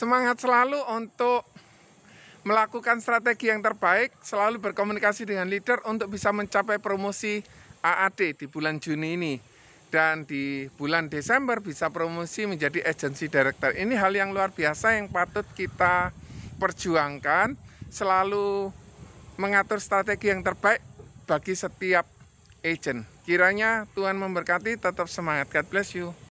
semangat selalu untuk melakukan strategi yang terbaik, selalu berkomunikasi dengan leader untuk bisa mencapai promosi AAD di bulan Juni ini. Dan di bulan Desember bisa promosi menjadi agency director. Ini hal yang luar biasa yang patut kita perjuangkan, selalu mengatur strategi yang terbaik bagi setiap agent. Kiranya Tuhan memberkati, tetap semangat. God bless you.